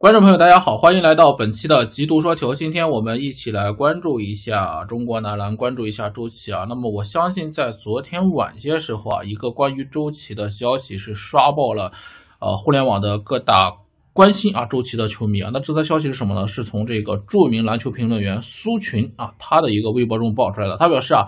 观众朋友，大家好，欢迎来到本期的极度说球。今天我们一起来关注一下中国男篮，关注一下周琦啊。那么我相信，在昨天晚些时候啊，一个关于周琦的消息是刷爆了呃互联网的各大关心啊周琦的球迷啊。那这条消息是什么呢？是从这个著名篮球评论员苏群啊他的一个微博中爆出来的。他表示啊，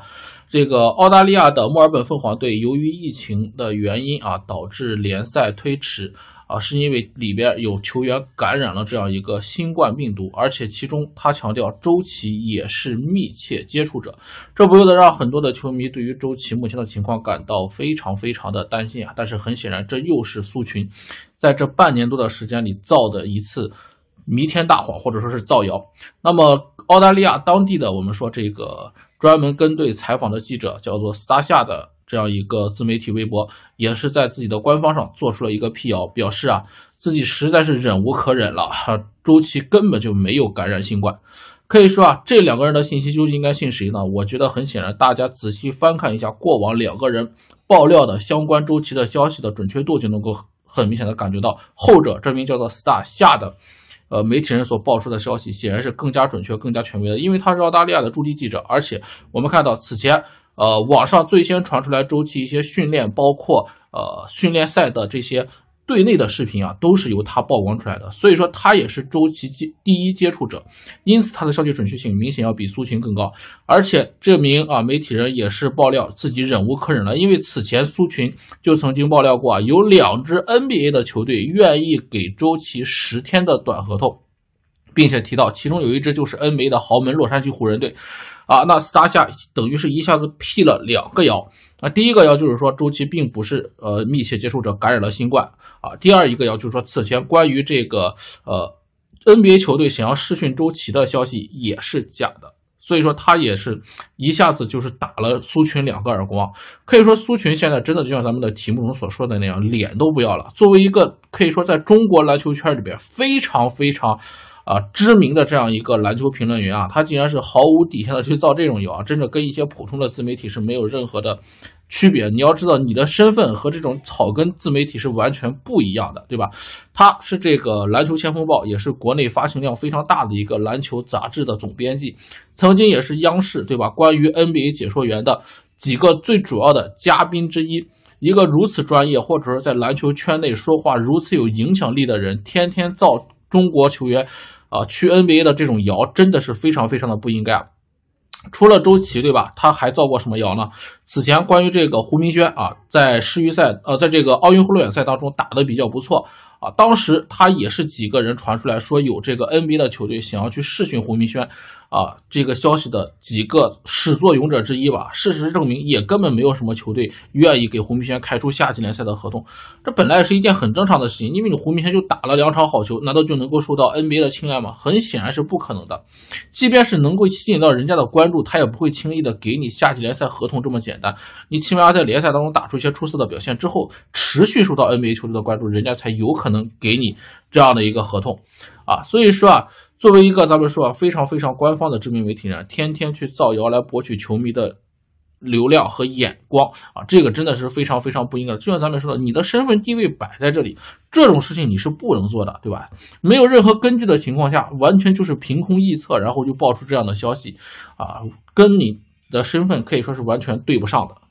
这个澳大利亚的墨尔本凤凰队由于疫情的原因啊，导致联赛推迟。啊，是因为里边有球员感染了这样一个新冠病毒，而且其中他强调周琦也是密切接触者，这不由得让很多的球迷对于周琦目前的情况感到非常非常的担心啊。但是很显然，这又是苏群在这半年多的时间里造的一次弥天大谎，或者说是造谣。那么澳大利亚当地的我们说这个专门跟队采访的记者叫做萨夏的。这样一个自媒体微博也是在自己的官方上做出了一个辟谣，表示啊自己实在是忍无可忍了，哈、周琦根本就没有感染新冠。可以说啊，这两个人的信息究竟应该信谁呢？我觉得很显然，大家仔细翻看一下过往两个人爆料的相关周琦的消息的准确度，就能够很明显的感觉到，后者这名叫做 Star 下的呃媒体人所爆出的消息显然是更加准确、更加权威的，因为他是澳大利亚的驻地记者，而且我们看到此前。呃，网上最先传出来周琦一些训练，包括呃训练赛的这些队内的视频啊，都是由他曝光出来的。所以说他也是周琦接第一接触者，因此他的消息准确性明显要比苏群更高。而且这名啊媒体人也是爆料自己忍无可忍了，因为此前苏群就曾经爆料过啊，有两支 NBA 的球队愿意给周琦十天的短合同，并且提到其中有一支就是 NBA 的豪门洛杉矶湖人队。啊，那达夏等于是一下子辟了两个谣。啊。第一个谣就是说周琦并不是呃密切接触者感染了新冠啊。第二一个谣就是说此前关于这个呃 NBA 球队想要试训周琦的消息也是假的。所以说他也是，一下子就是打了苏群两个耳光。可以说苏群现在真的就像咱们的题目中所说的那样，脸都不要了。作为一个可以说在中国篮球圈里边非常非常。啊，知名的这样一个篮球评论员啊，他竟然是毫无底线的去造这种谣啊！真的跟一些普通的自媒体是没有任何的区别。你要知道，你的身份和这种草根自媒体是完全不一样的，对吧？他是这个《篮球先锋报》，也是国内发行量非常大的一个篮球杂志的总编辑，曾经也是央视，对吧？关于 NBA 解说员的几个最主要的嘉宾之一，一个如此专业，或者是在篮球圈内说话如此有影响力的人，天天造。中国球员，啊，去 NBA 的这种谣真的是非常非常的不应该。除了周琦，对吧？他还造过什么谣呢？此前关于这个胡明轩啊，在世预赛，呃，在这个奥运会路远赛当中打得比较不错啊，当时他也是几个人传出来说有这个 NBA 的球队想要去试训胡明轩啊，这个消息的几个始作俑者之一吧。事实证明，也根本没有什么球队愿意给胡明轩开出夏季联赛的合同，这本来也是一件很正常的事情，因为你胡明轩就打了两场好球，难道就能够受到 NBA 的青睐吗？很显然是不可能的。即便是能够吸引到人家的关注，他也不会轻易的给你夏季联赛合同这么简。你起码要在联赛当中打出一些出色的表现之后，持续受到 NBA 球队的关注，人家才有可能给你这样的一个合同啊。所以说啊，作为一个咱们说啊非常非常官方的知名媒体人，天天去造谣来博取球迷的流量和眼光啊，这个真的是非常非常不应该。就像咱们说的，你的身份地位摆在这里，这种事情你是不能做的，对吧？没有任何根据的情况下，完全就是凭空臆测，然后就爆出这样的消息啊，跟你。的身份可以说是完全对不上的。